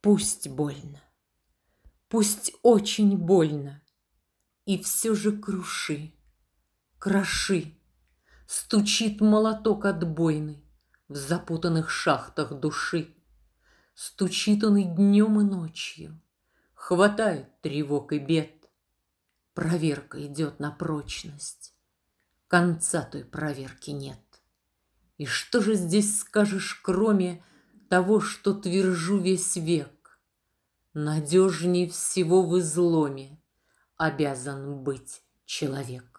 Пусть больно, пусть очень больно, И все же круши, кроши. Стучит молоток отбойный В запутанных шахтах души. Стучит он и днем, и ночью, Хватает тревог и бед. Проверка идет на прочность. Конца той проверки нет. И что же здесь скажешь, кроме того, что твержу весь век. Надежней всего в изломе обязан быть человек.